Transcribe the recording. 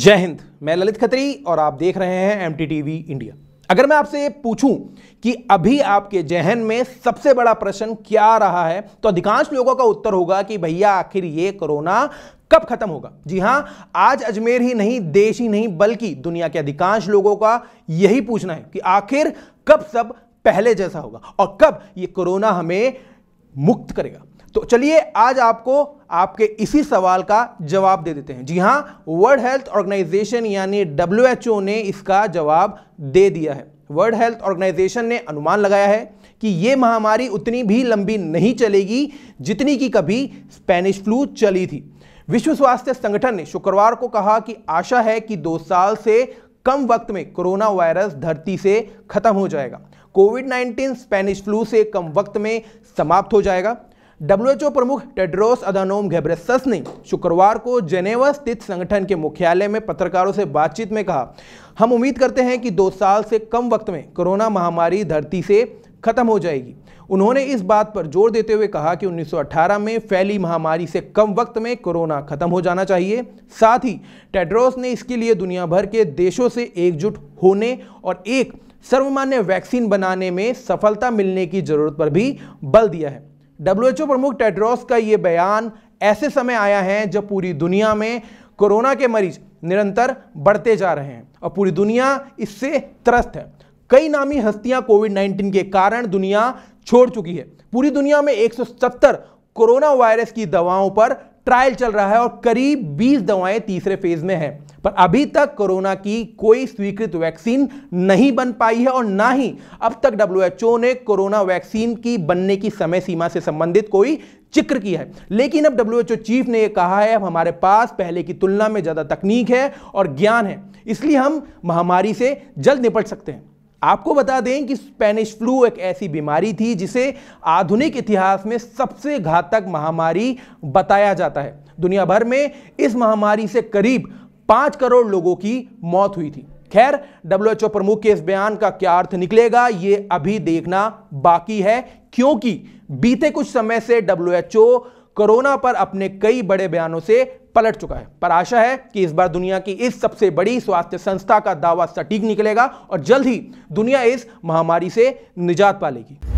जय हिंद मैं ललित खत्री और आप देख रहे हैं एम टीवी इंडिया अगर मैं आपसे पूछूं कि अभी आपके जहन में सबसे बड़ा प्रश्न क्या रहा है तो अधिकांश लोगों का उत्तर होगा कि भैया आखिर ये कोरोना कब खत्म होगा जी हां आज अजमेर ही नहीं देश ही नहीं बल्कि दुनिया के अधिकांश लोगों का यही पूछना है कि आखिर कब सब पहले जैसा होगा और कब ये कोरोना हमें मुक्त करेगा तो चलिए आज आपको आपके इसी सवाल का जवाब दे देते हैं जी हां वर्ल्ड हेल्थ ऑर्गेनाइजेशन यानी डब्ल्यू ने इसका जवाब दे दिया है वर्ल्ड हेल्थ ऑर्गेनाइजेशन ने अनुमान लगाया है कि ये महामारी उतनी भी लंबी नहीं चलेगी जितनी कि कभी स्पेनिश फ्लू चली थी विश्व स्वास्थ्य संगठन ने शुक्रवार को कहा कि आशा है कि दो साल से कम वक्त में कोरोना वायरस धरती से खत्म हो जाएगा कोविड 19 स्पेनिश फ्लू से कम वक्त में समाप्त हो जाएगा डब्ल्यूएचओ प्रमुख टेड्रोस अदानोम घेब्रेसस ने शुक्रवार को जेनेवा स्थित संगठन के मुख्यालय में पत्रकारों से बातचीत में कहा हम उम्मीद करते हैं कि दो साल से कम वक्त में कोरोना महामारी धरती से खत्म हो जाएगी उन्होंने इस बात पर जोर देते हुए कहा कि 1918 में फैली महामारी से कम वक्त में कोरोना खत्म हो जाना चाहिए साथ ही टेड्रोस ने इसके लिए दुनिया भर के देशों से एकजुट होने और एक सर्वमान्य वैक्सीन बनाने में सफलता मिलने की जरूरत पर भी बल दिया है डब्ल्यूएचओ प्रमुख टेड्रोस का यह बयान ऐसे समय आया है जब पूरी दुनिया में कोरोना के मरीज निरंतर बढ़ते जा रहे हैं और पूरी दुनिया इससे त्रस्त है कई नामी हस्तियां कोविड 19 के कारण दुनिया छोड़ चुकी है पूरी दुनिया में 170 कोरोना वायरस की दवाओं पर ट्रायल चल रहा है और करीब 20 दवाएं तीसरे फेज में हैं पर अभी तक कोरोना की कोई स्वीकृत वैक्सीन नहीं बन पाई है और ना ही अब तक डब्ल्यूएचओ ने कोरोना वैक्सीन की बनने की समय सीमा से संबंधित कोई चिक्र किया है लेकिन अब डब्ल्यूएचओ चीफ ने यह कहा है अब हमारे पास पहले की तुलना में ज़्यादा तकनीक है और ज्ञान है इसलिए हम महामारी से जल्द निपट सकते हैं आपको बता दें कि स्पेनिश फ्लू एक ऐसी बीमारी थी जिसे आधुनिक इतिहास में सबसे घातक महामारी बताया जाता है दुनिया भर में इस महामारी से करीब पांच करोड़ लोगों की मौत हुई थी खैर डब्ल्यूएचओ प्रमुख के इस बयान का क्या अर्थ निकलेगा ये अभी देखना बाकी है क्योंकि बीते कुछ समय से डब्ल्यूएचओ कोरोना पर अपने कई बड़े बयानों से पलट चुका है पर आशा है कि इस बार दुनिया की इस सबसे बड़ी स्वास्थ्य संस्था का दावा सटीक निकलेगा और जल्द ही दुनिया इस महामारी से निजात पालेगी